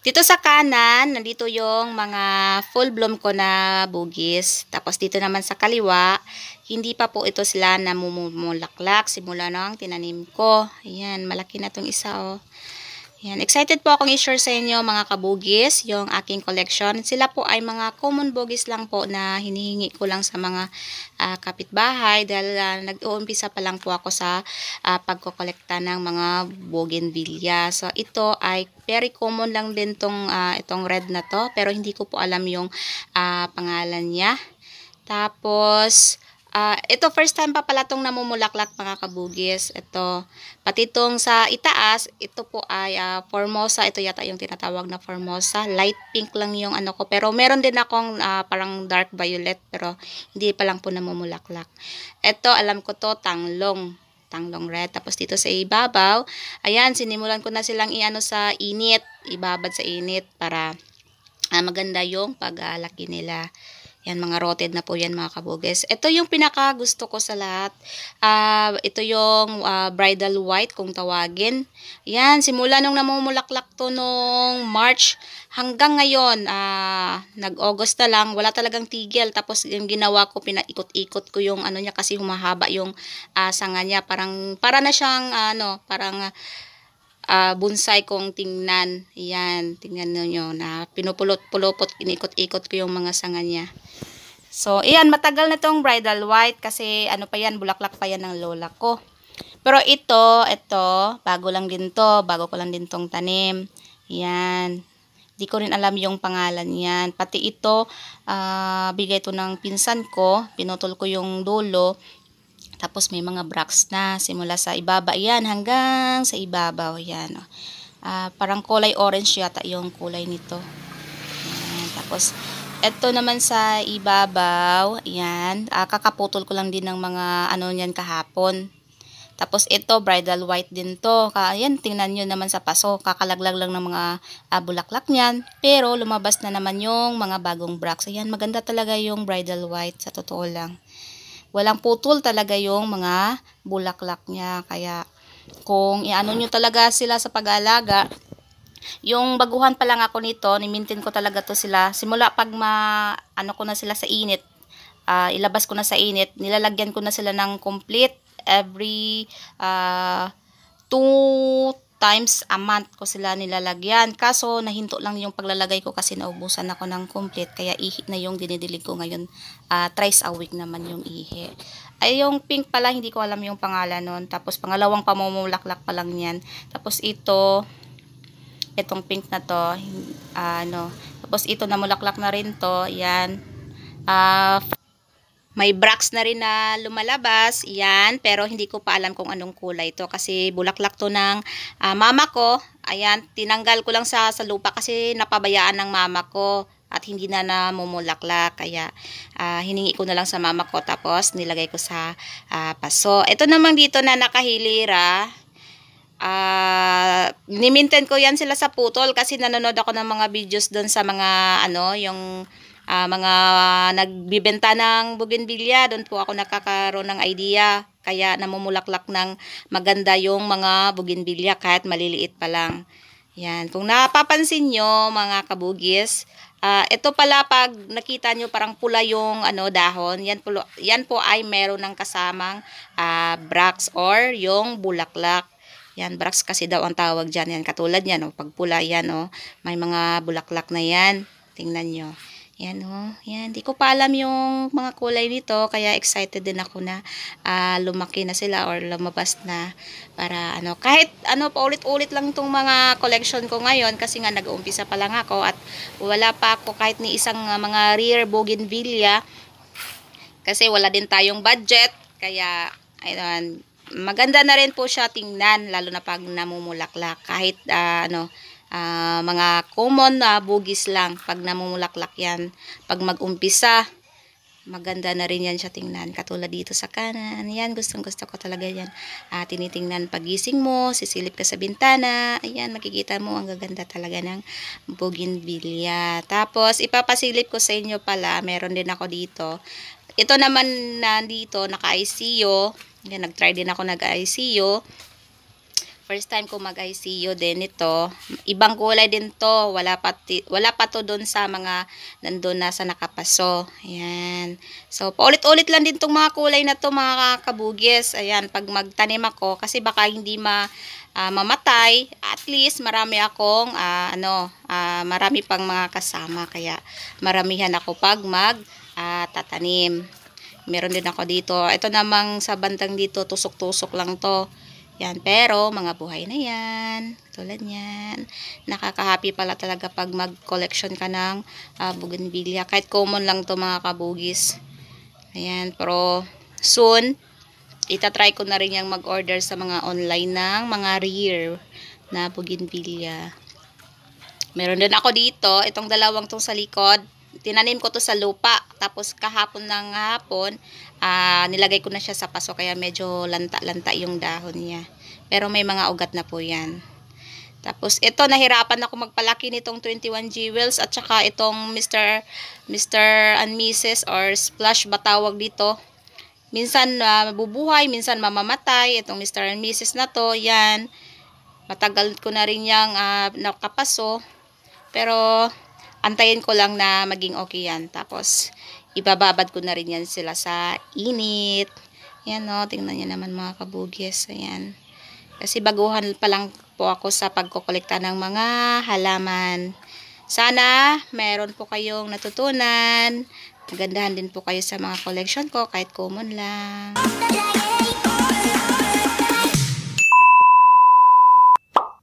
Dito sa kanan, nandito yung mga full bloom ko na bugis. Tapos dito naman sa kaliwa, hindi pa po ito sila namumulaklak simula nang tinanim ko. Ayan, malaki na tong isa oh. Yan. Excited po akong i-share sa inyo mga kabugis, yung aking collection. Sila po ay mga common bugis lang po na hinihingi ko lang sa mga uh, kapitbahay dahil uh, nag-uumpisa pa lang po ako sa uh, pagkokolekta ng mga bougainvillea. So ito ay very common lang din tong, uh, itong red na to pero hindi ko po alam yung uh, pangalan niya. Tapos Uh, ito, first time pa pala itong namumulaklak mga kabugis. Ito, pati itong sa itaas, ito po ay uh, formosa. Ito yata yung tinatawag na formosa. Light pink lang yung ano ko. Pero meron din akong uh, parang dark violet. Pero hindi pa lang po namumulaklak. Ito, alam ko to, tanglong. Tanglong red. Tapos dito sa ibabaw, ayan, sinimulan ko na silang iano sa init. Ibabad sa init para uh, maganda yung paglaki uh, nila. Yan, mga rotted na po yan mga kabuges. Ito yung pinaka gusto ko sa lahat. Uh, ito yung uh, bridal white kung tawagin. Yan, simula nung namumulaklak to nung March hanggang ngayon, uh, nag-August na lang, wala talagang tigil. Tapos yung ginawa ko, pinaikot-ikot ko yung ano niya kasi humahaba yung uh, sanga niya. Parang, para na siyang, uh, ano, parang... Uh, uh, ah, bonsai kong tingnan. Ayan, tingnan niyo na pinupulot-pulopot, inikot-ikot ko yung mga sanga niya. So, ayan, matagal na tong bridal white kasi ano pa yan, bulaklak pa yan ng lola ko. Pero ito, ito, bago lang din to, bago ko lang din tong tanim. Ayan, di ko rin alam yung pangalan yan. Pati ito, uh, bigay to ng pinsan ko, pinutol ko yung dulo, tapos may mga bracts na simula sa ibaba yan hanggang sa ibabaw yan. Oh. Uh, parang kulay orange yata yung kulay nito. Ayan. Tapos eto naman sa ibabaw, yan, uh, kakaputol ko lang din ng mga ano niyan kahapon. Tapos ito, bridal white din to. Ayan, tingnan nyo naman sa paso, kakalaglag lang ng mga uh, bulaklak niyan. Pero lumabas na naman yung mga bagong bracts. Ayan, maganda talaga yung bridal white, sa totoo lang walang putol talaga yung mga bulaklak niya. Kaya kung iano nyo talaga sila sa pag alaga yung baguhan pa lang ako nito, nimintin ko talaga to sila. Simula pag ma, ano ko na sila sa init, uh, ilabas ko na sa init, nilalagyan ko na sila ng complete every uh, ah, 2 times a month ko sila nilalagyan. Kaso, nahinto lang yung paglalagay ko kasi naubusan ako ng complete. Kaya ihi na yung dinidilig ko ngayon. Uh, thrice a week naman yung ihi. Ay, yung pink pala, hindi ko alam yung pangalan nun. Tapos, pangalawang pamumulaklak pa lang yan. Tapos, ito, itong pink na to, uh, ano. Tapos, ito, na mulaklak na rin to. Yan. uh, may brax na rin na lumalabas, yan, pero hindi ko pa alam kung anong kulay to. kasi bulaklak to ng uh, mama ko. Ayan, tinanggal ko lang sa, sa lupa kasi napabayaan ng mama ko at hindi na namumulaklak. Kaya uh, hiningi ko na lang sa mama ko tapos nilagay ko sa uh, paso. Ito namang dito na nakahilira, uh, niminten ko yan sila sa putol kasi nanonood ako ng mga videos doon sa mga ano, yung uh, mga nagbibenta ng bougainvillea, doon po ako nakakaroon ng idea. Kaya namumulaklak ng maganda yung mga bougainvillea kahit maliliit pa lang. Yan. Kung napapansin nyo mga kabugis, uh, ito pala pag nakita nyo parang pula yung ano, dahon, yan po, yan po ay meron ng kasamang uh, brax or yung bulaklak. Yan, brax kasi daw ang tawag dyan. Yan, katulad yan, oh, pag pula yan, oh, may mga bulaklak na yan. Tingnan nyo. Yan oh. Yan, Hindi ko pa alam yung mga kulay nito kaya excited din ako na uh, lumaki na sila or lumabas na para ano kahit ano pa ulit ulit lang tong mga collection ko ngayon kasi nga nag-uumpisa pa lang ako at wala pa ako kahit ni isang uh, mga rear bougainvillea kasi wala din tayong budget kaya ayun maganda na rin po siya tingnan lalo na pag namumulaklak kahit uh, ano uh, mga common na uh, bugis lang pag namumulaklak yan. Pag magumpisa, maganda na rin yan siya tingnan. Katulad dito sa kanan. Yan, gustong gusto ko talaga yan. Uh, tinitingnan pag gising mo, sisilip ka sa bintana. Ayan, makikita mo ang gaganda talaga ng bougainvillea. Tapos, ipapasilip ko sa inyo pala. Meron din ako dito. Ito naman nandito, naka-ICU. Yan, nag-try din ako nag-ICU. First time ko mag-ICU din ito. Ibang kulay din to. Wala pa, wala pa to doon sa mga nandun na sa nakapaso. Ayan. So, paulit-ulit lang din tong mga kulay na to mga kabugis. Ayan, pag magtanim ako kasi baka hindi ma uh, mamatay, at least marami akong uh, ano, uh, marami pang mga kasama kaya maramihan ako pag mag uh, tatanim. Meron din ako dito. Ito namang sa bandang dito, tusok-tusok lang 'to. Yan, pero mga buhay na yan. Tulad yan. Nakaka-happy pala talaga pag mag-collection ka ng uh, bougainvillea. Kahit common lang to mga kabugis. Ayan, pero soon, itatry ko na rin yung mag-order sa mga online ng mga rear na bougainvillea. Meron din ako dito, itong dalawang tong sa likod, tinanim ko to sa lupa. Tapos kahapon ng hapon, uh, nilagay ko na siya sa paso kaya medyo lanta-lanta yung dahon niya. Pero may mga ugat na po yan. Tapos ito nahirapan ako magpalaki nitong 21 jewels at saka itong Mr. Mr. and Mrs. or splash batawag dito. Minsan uh, mabubuhay, minsan mamamatay. Itong Mr. and Mrs. na to, yan. Matagal ko na rin yang uh, nakapaso. Pero antayin ko lang na maging okay yan. Tapos, ibababad ko na rin yan sila sa init. Ayan o, tingnan nyo naman mga kabugis. Ayan. Kasi baguhan pa lang po ako sa pagkokolekta ng mga halaman. Sana meron po kayong natutunan. Magandahan din po kayo sa mga collection ko kahit common lang.